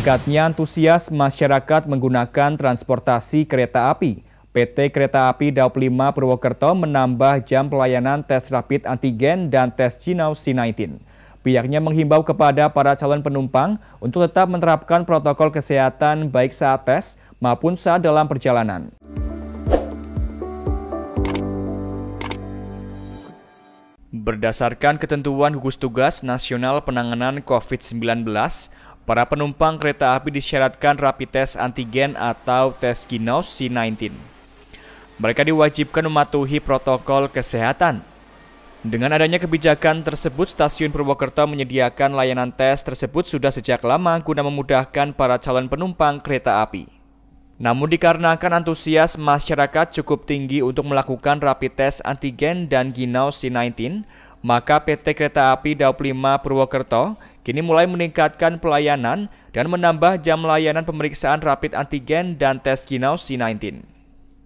Meningkatnya antusias masyarakat menggunakan transportasi kereta api. PT Kereta Api Daop 5 Purwokerto menambah jam pelayanan tes rapid antigen dan tes Cinau C19. Pihaknya menghimbau kepada para calon penumpang untuk tetap menerapkan protokol kesehatan baik saat tes maupun saat dalam perjalanan. Berdasarkan ketentuan gugus tugas nasional penanganan COVID-19, Para penumpang kereta api disyaratkan rapi tes antigen atau tes ginos C19. E Mereka diwajibkan mematuhi protokol kesehatan. Dengan adanya kebijakan tersebut, stasiun Purwokerto menyediakan layanan tes tersebut sudah sejak lama guna memudahkan para calon penumpang kereta api. Namun dikarenakan antusias masyarakat cukup tinggi untuk melakukan rapid test antigen dan Ginaus C19, e maka PT Kereta Api Daup 5 Purwokerto kini mulai meningkatkan pelayanan dan menambah jam layanan pemeriksaan rapid antigen dan tes kinau C19.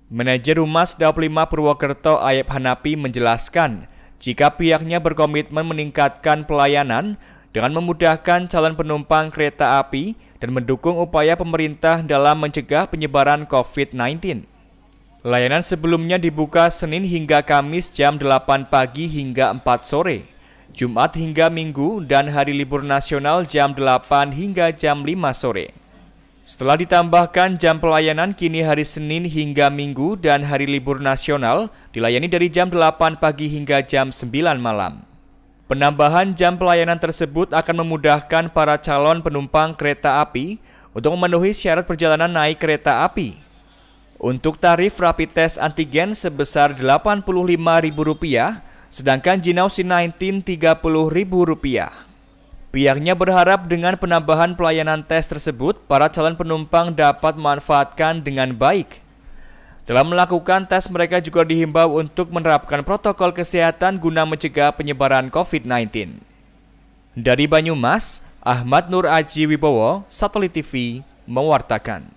Manajer Humas 25 Purwokerto Ayep Hanapi menjelaskan, jika pihaknya berkomitmen meningkatkan pelayanan dengan memudahkan calon penumpang kereta api dan mendukung upaya pemerintah dalam mencegah penyebaran COVID-19. Layanan sebelumnya dibuka Senin hingga Kamis jam 8 pagi hingga 4 sore. Jumat hingga Minggu dan hari libur nasional jam 8 hingga jam 5 sore. Setelah ditambahkan jam pelayanan kini hari Senin hingga Minggu dan hari libur nasional dilayani dari jam 8 pagi hingga jam 9 malam. Penambahan jam pelayanan tersebut akan memudahkan para calon penumpang kereta api untuk memenuhi syarat perjalanan naik kereta api. Untuk tarif rapid test antigen sebesar Rp85.000 sedangkan Jinau C19 Rp30.000. Pihaknya berharap dengan penambahan pelayanan tes tersebut, para calon penumpang dapat memanfaatkan dengan baik. Dalam melakukan tes, mereka juga dihimbau untuk menerapkan protokol kesehatan guna mencegah penyebaran COVID-19. Dari Banyumas, Ahmad Nur Aji Wibowo, Satelit TV, mewartakan.